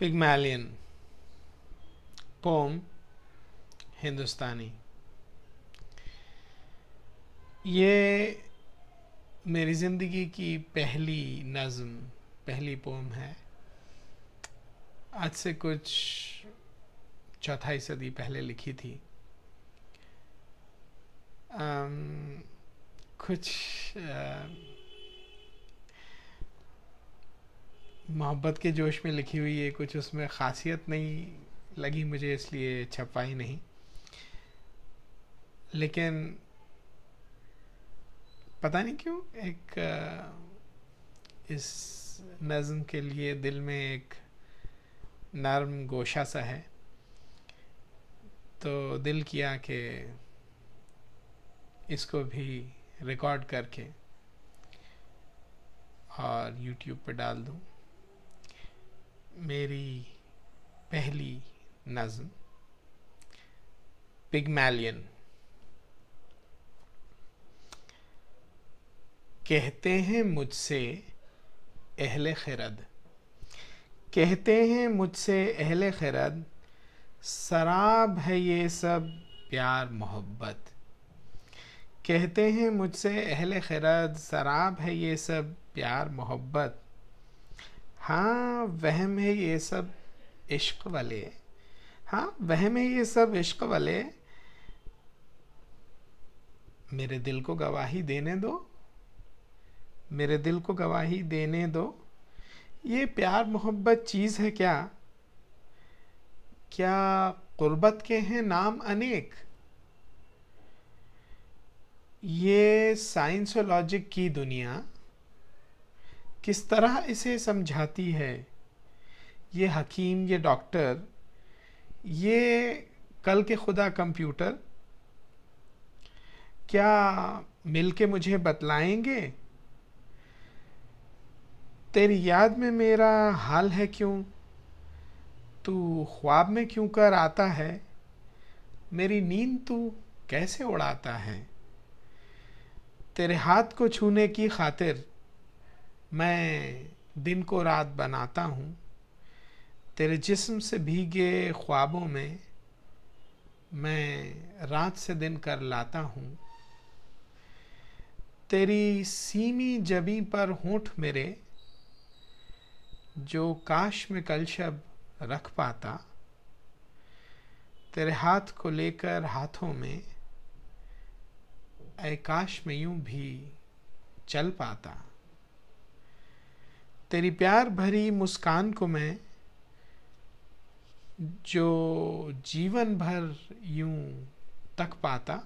पिग्मैलियन pome हिंदुस्तानी ये मेरी ज़िंदगी की पहली नज़म पहली पोम है आज से कुछ चौथाई सदी पहले लिखी थी आम, कुछ आ, मोहब्बत के जोश में लिखी हुई है कुछ उसमें खासियत नहीं लगी मुझे इसलिए छपाई नहीं लेकिन पता नहीं क्यों एक इस नज़म के लिए दिल में एक नरम गोशा सा है तो दिल किया कि इसको भी रिकॉर्ड करके और यूट्यूब पर डाल दूँ मेरी पहली नज़म पिगमेलियन कहते हैं मुझसे अहले खरद कहते हैं मुझसे अहले खरद शराब है ये सब प्यार मोहब्बत कहते हैं मुझसे अहले खरद शराब है ये सब प्यार मोहब्बत हाँ वहम है ये सब इश्क वाले हाँ वहम है ये सब इश्क वाले मेरे दिल को गवाही देने दो मेरे दिल को गवाही देने दो ये प्यार मोहब्बत चीज़ है क्या क्या कुर्बत के हैं नाम अनेक ये साइंस और लॉजिक की दुनिया किस तरह इसे समझाती है ये हकीम ये डॉक्टर ये कल के खुदा कंप्यूटर क्या मिल के मुझे बतलाएंगे तेरी याद में मेरा हाल है क्यों तू ख्वाब में क्यों कर आता है मेरी नींद तू कैसे उड़ाता है तेरे हाथ को छूने की खातिर मैं दिन को रात बनाता हूँ तेरे जिस्म से भीगे ख्वाबों में मैं रात से दिन कर लाता हूँ तेरी सीमी जबी पर होठ मेरे जो काश में कल शब रख पाता तेरे हाथ को लेकर हाथों में ऐ काश में यूं भी चल पाता तेरी प्यार भरी मुस्कान को मैं जो जीवन भर यूं तक पाता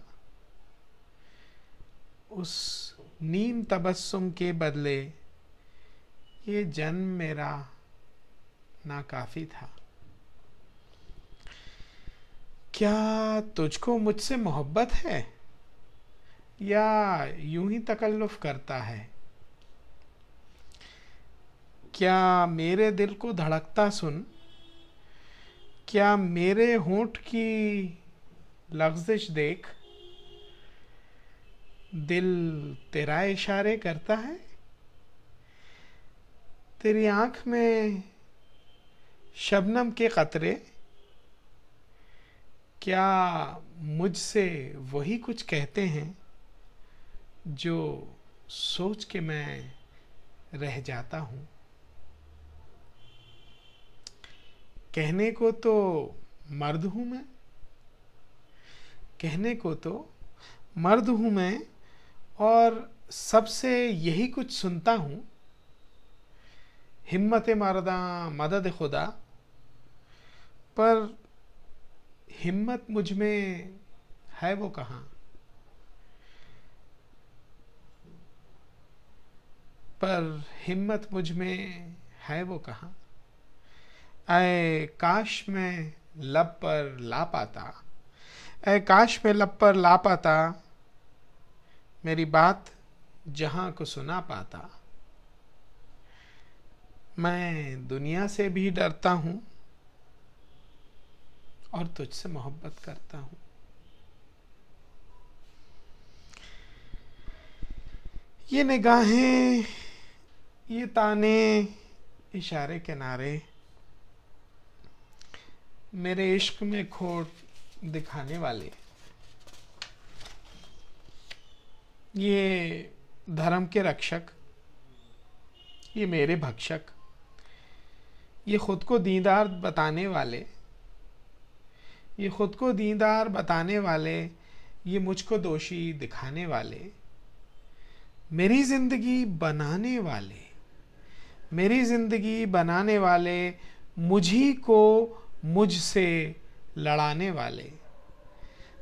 उस नीम तबस्सुम के बदले ये जन्म मेरा नाकाफी था क्या तुझको मुझसे मोहब्बत है या यूं ही तकल्लुफ़ करता है क्या मेरे दिल को धड़कता सुन क्या मेरे होठ की लफ्जिश देख दिल तेरा इशारे करता है तेरी आँख में शबनम के कतरे क्या मुझसे वही कुछ कहते हैं जो सोच के मैं रह जाता हूँ कहने को तो मर्द हूँ मैं कहने को तो मर्द हूँ मैं और सबसे यही कुछ सुनता हूँ हिम्मत मारदा मदद खुदा पर हिम्मत मुझ में है वो कहाँ पर हिम्मत मुझ में है वो कहाँ ऐ काश मैं लब पर ला पाता ऐ काश मैं लब पर ला पाता मेरी बात जहाँ को सुना पाता मैं दुनिया से भी डरता हूँ और तुझसे मोहब्बत करता हूँ ये निगाहें ये ताने इशारे किनारे मेरे इश्क में खोट दिखाने वाले ये धर्म के रक्षक ये मेरे भक्षक ये खुद को दीदार बताने वाले ये खुद को दीदार बताने वाले ये मुझको दोषी दिखाने वाले मेरी ज़िंदगी बनाने वाले मेरी ज़िंदगी बनाने वाले मुझी को मुझसे लड़ाने वाले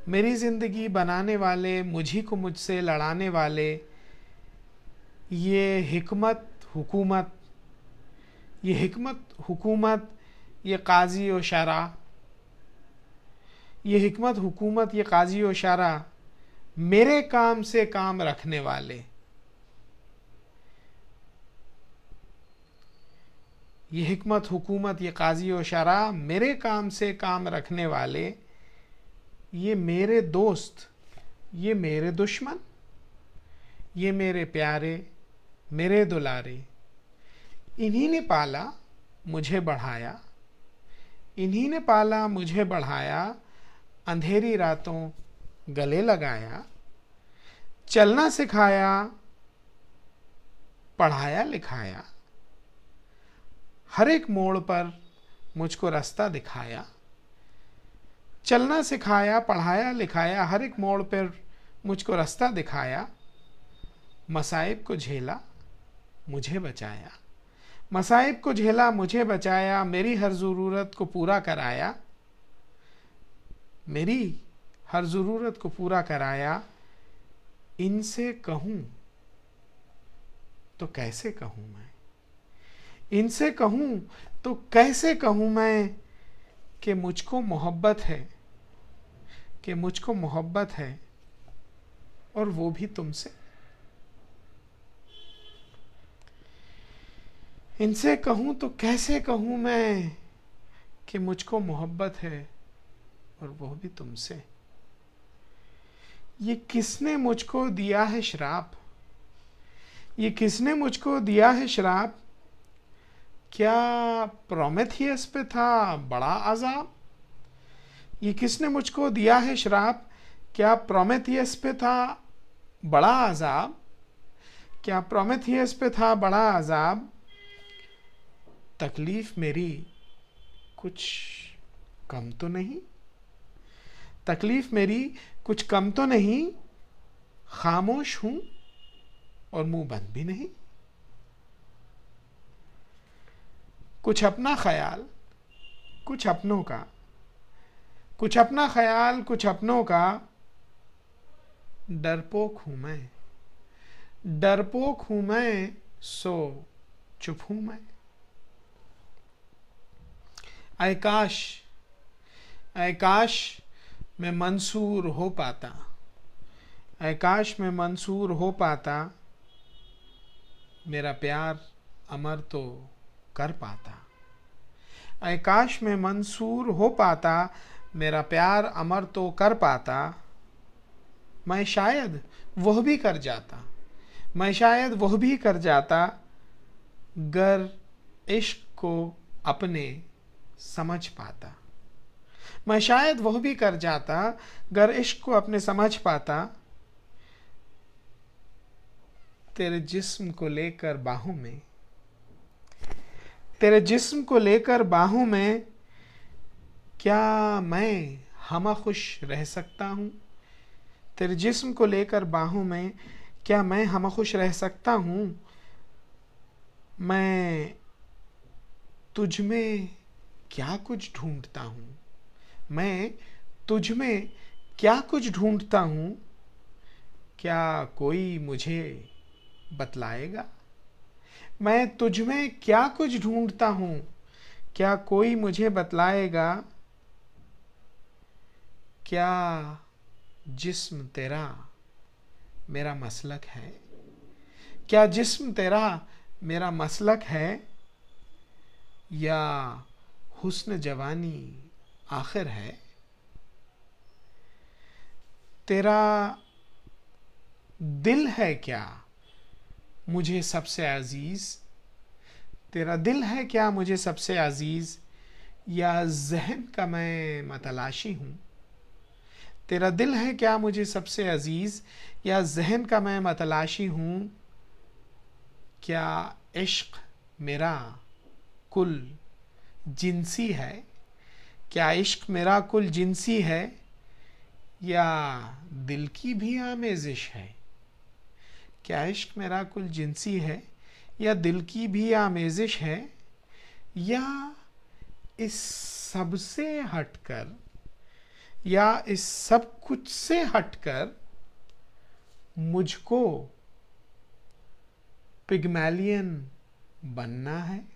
मेरी ज़िंदगी बनाने वाले मुझी को मुझसे लड़ाने वाले ये हिकमत हुकूमत ये हिकमत हुकूमत ये काजी व शारा ये हिकमत हुकूमत ये काजी और शारा मेरे काम से काम रखने वाले ये हमत हुकूमत ये काजी व शरा मेरे काम से काम रखने वाले ये मेरे दोस्त ये मेरे दुश्मन ये मेरे प्यारे मेरे दुलारे इन्हीं ने पाला मुझे बढ़ाया इन्हीं ने पाला मुझे बढ़ाया अंधेरी रातों गले लगाया चलना सिखाया पढ़ाया लिखाया हर एक मोड़ पर मुझको रास्ता दिखाया चलना सिखाया पढ़ाया लिखाया हर एक मोड़ पर मुझको रास्ता दिखाया मसाइब को झेला मुझे बचाया मसाइब को झेला मुझे बचाया मेरी हर ज़रूरत को पूरा कराया मेरी हर ज़रूरत को पूरा कराया इनसे कहूँ तो कैसे कहूँ मैं इनसे कहूँ तो कैसे कहूँ मैं कि मुझको मोहब्बत है कि मुझको मोहब्बत है और वो भी तुमसे इनसे कहूँ तो कैसे कहूँ मैं कि मुझको मोहब्बत है और वो भी तुमसे ये किसने मुझको दिया है शराब ये किसने मुझको दिया है शराब क्या प्रोमेथियस पे था बड़ा अजाब ये किसने मुझको दिया है शराब क्या प्रोमेथियस पे था बड़ा अजाब क्या प्रोमेथियस पे था बड़ा अजाब तकलीफ मेरी कुछ कम तो नहीं तकलीफ मेरी कुछ कम तो नहीं खामोश हूँ और मुंह बंद भी नहीं कुछ अपना ख्याल कुछ अपनों का कुछ अपना ख्याल कुछ अपनों का डरपोक हूं मैं डरपोक हूं मैं सो चुप हूँ मैं आकाश आकाश में मंसूर हो पाता आकाश में मंसूर हो पाता मेरा प्यार अमर तो कर पाता आकाश में मंसूर हो पाता मेरा प्यार अमर तो कर पाता मैं शायद वह भी कर जाता मैं शायद वह भी कर जाता गर इश्क को अपने समझ पाता मैं शायद वह भी कर जाता गर इश्क को अपने समझ पाता तेरे जिस्म को लेकर बाहों में तेरे जिस्म को लेकर बाहों में क्या मैं हम खुश रह सकता हूँ तेरे जिस्म को लेकर बाहों में क्या मैं हम खुश रह सकता हूँ मैं तुझ में क्या कुछ ढूंढता हूँ मैं तुझ में क्या कुछ ढूंढता हूँ क्या कोई मुझे बतलाएगा मैं तुझ में क्या कुछ ढूंढता हूं क्या कोई मुझे बतलाएगा क्या जिस्म तेरा मेरा मसलक है क्या जिस्म तेरा मेरा मसलक है या हुस्न जवानी आखिर है तेरा दिल है क्या मुझे सबसे अजीज़ तेरा दिल है क्या मुझे सबसे अजीज़ या जहन का मैं मतलाशी हूँ तेरा दिल है क्या मुझे सबसे अजीज़ या जहन का मैं मतलाशी हूँ क्या इश्क मेरा कुल जिनसी है क्या इश्क मेरा कुल जिनसी है या दिल की भी आमेजिश है क्या इश्क मेरा कुल जिनसी है या दिल की भी आमेजिश है या इस सब से हटकर या इस सब कुछ से हटकर मुझको पिग्मेलियन बनना है